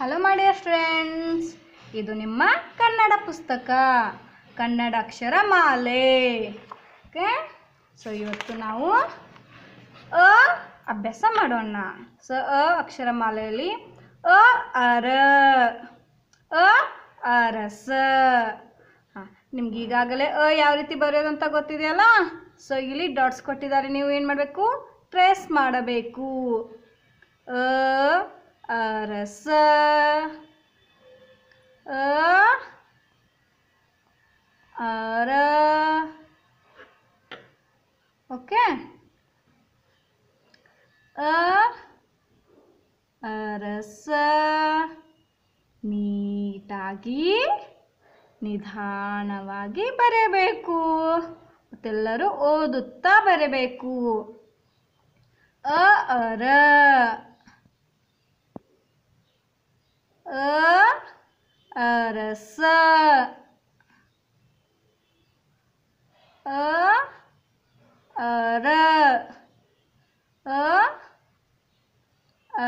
hello ಮಾಡಿ friends ಇದು ನಿಮ್ಮ ಕನ್ನಡ ಪುಸ್ತಕ ಕನ್ನಡ ಅಕ್ಷರ ಮಾಲೆ ಓಕೆ ಸೊ ಇವತ್ತು ನಾವು ಅ ಅಭ್ಯಾಸ ಮಾಡೋಣ ಸೊ ಅ ಅಕ್ಷರ ಮಾಲೆಯಲ್ಲಿ ಅ ಅರ ಅ ಅರಸ ಹಾಂ ನಿಮ್ಗೆ ಈಗಾಗಲೇ ಅ ಯಾವ ರೀತಿ ಬರೆಯೋದಂತ ಗೊತ್ತಿದೆಯಲ್ಲ ಸೊ ಇಲ್ಲಿ ಡಾಟ್ಸ್ ಕೊಟ್ಟಿದ್ದಾರೆ ನೀವು ಏನು ಮಾಡಬೇಕು ಟ್ರೇಸ್ ಮಾಡಬೇಕು ಅ ಅರಸ ಅರ ಓಕೆ ಅ ಅರಸ ನೀಟಾಗಿ ನಿಧಾನವಾಗಿ ಬರೆಯಬೇಕು ಮತ್ತೆಲ್ಲರೂ ಓದುತ್ತಾ ಬರೆಯಬೇಕು ಅ ಅರ ಅರಸ ಅ ಅರ ಅ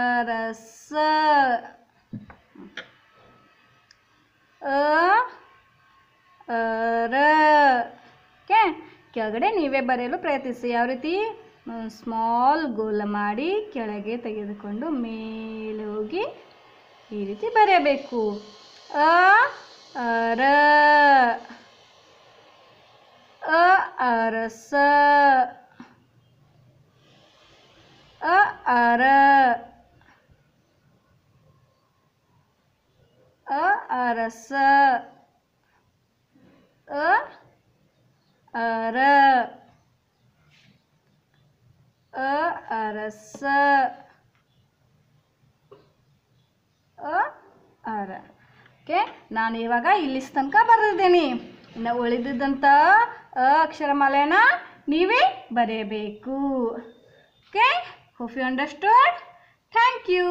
ಅರಸ ಅ ಅರ ಓಕೆ ಕೆಳಗಡೆ ನೀವೇ ಬರೆಯಲು ಪ್ರಯತ್ನಿಸಿ ಯಾವ ರೀತಿ ಸ್ಮಾಲ್ ಗೋಲ ಮಾಡಿ ಕೆಳಗೆ ತೆಗೆದುಕೊಂಡು ಮೇಲೆ ಹೋಗಿ ಈ ರೀತಿ ಬರೆಯಬೇಕು ಅ ಅರ ಅ ಅರಸ ಅ ಅರ ಅ ಅರಸ ಅ ಅರ ಅ ಅರಸ ಓಕೆ ನಾನು ಇವಾಗ ಇಲ್ಲಿ ತನಕ ಬರೆದಿದ್ದೀನಿ ಇನ್ನು ಉಳಿದಿದ್ದಂಥ ಅಕ್ಷರಮಾಲೆಯನ್ನು ನೀವೇ ಬರೆಯಬೇಕು okay hope you understood thank you